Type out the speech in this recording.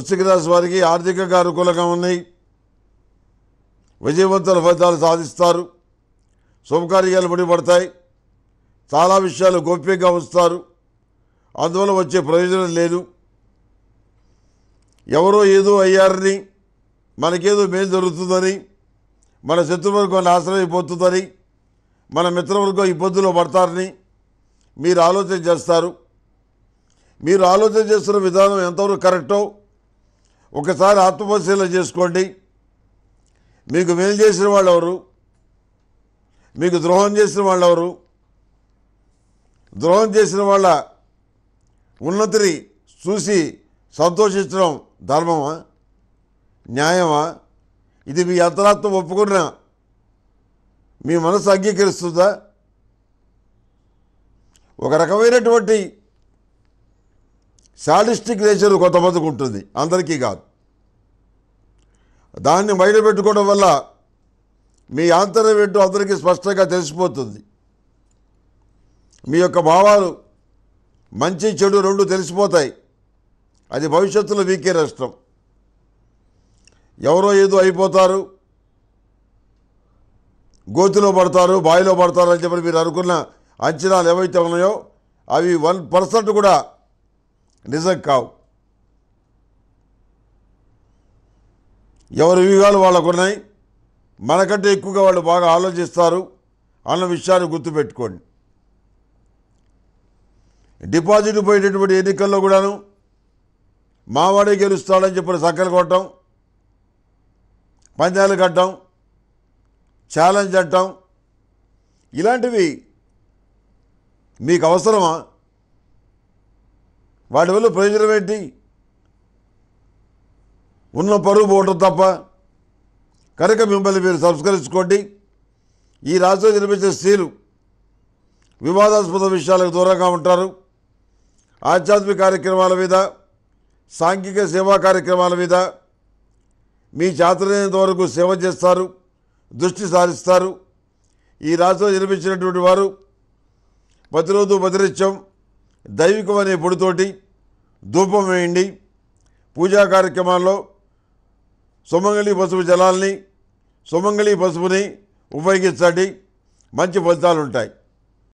వృశ్చిక వారికి ఆర్థికంగా అనుకూలంగా ఉన్నాయి విజయవంతుల ఫలితాలు సాధిస్తారు శుభకార్యాలు ముడిపడతాయి చాలా విషయాలు గోప్యంగా ఉంచుతారు అందువల్ల వచ్చే ప్రయోజనం లేదు ఎవరో ఏదో అయ్యారని మనకేదో మేలు జరుగుతుందని మన శత్రువర్గం నాశనం అయిపోతుందని మన మిత్రవర్గం ఇబ్బందులు పడతారని మీరు ఆలోచన చేస్తారు మీరు ఆలోచన చేస్తున్న విధానం ఎంతవరకు కరెక్టో ఒకసారి ఆత్మపరిశీలన చేసుకోండి మీకు మేలు చేసిన వాళ్ళు ఎవరు మీకు ద్రోహం చేసిన వాళ్ళు ఎవరు ద్రోహం చేసిన వాళ్ళ ఉన్నతిని చూసి సంతోషించడం ధర్మమా న్యాయమా ఇది మీ అంతరాత్మ ఒప్పుకున్న మీ మనసు అంగీకరిస్తుందా ఒక రకమైనటువంటి శాడిస్టిక్ నేచర్ కొంతమందికి ఉంటుంది అందరికీ కాదు దాన్ని బయటపెట్టుకోవడం వల్ల మీ ఆంతర్యం ఏంటో అందరికీ స్పష్టంగా తెలిసిపోతుంది మీ యొక్క భావాలు మంచి చెడు రెండు తెలిసిపోతాయి అది భవిష్యత్తులో మీకే నష్టం ఎవరో ఏదో అయిపోతారు గోతిలో పడతారు బావిలో పడతారు అని చెప్పి మీరు అనుకున్న అంచనాలు ఏవైతే ఉన్నాయో అవి వన్ పర్సెంట్ కూడా నిజం కావు ఎవరి వ్యూహాలు వాళ్ళకు ఉన్నాయి మనకంటే ఎక్కువగా వాళ్ళు బాగా ఆలోచిస్తారు అన్న విషయాన్ని గుర్తుపెట్టుకోండి డిపాజిట్ పోయేటటువంటి ఎన్నికల్లో కూడాను మావాడే గెలుస్తాడని చెప్పిన సక్కలు కొట్టడం పంచాలు కట్టడం ఛాలెంజ్ అంటాం ఇలాంటివి మీకు అవసరమా వాటి వల్ల ప్రయోజనం ఏంటి ఉన్న పరువు పోవడం తప్ప కనుక మిమ్మల్ని మీరు సంస్కరించుకోండి ఈ రాష్ట్రం నిర్మించే స్త్రీలు వివాదాస్పద విషయాలకు దూరంగా ఉంటారు ఆధ్యాత్మిక కార్యక్రమాల మీద సాంఘిక సేవా కార్యక్రమాల మీద మీ చేతనైనంత వరకు సేవ చేస్తారు దృష్టి సారిస్తారు ఈ రాష్ట్రం నిర్మించినటువంటి వారు ప్రతిరోజు ప్రతినిత్యం దైవికం అనే పొడితోటి ధూపం వేయండి పూజా కార్యక్రమాల్లో సుమంగళి పసుపు జలాల్ని సుమంగళి పసుపుని ఉపయోగించండి మంచి ఫలితాలు ఉంటాయి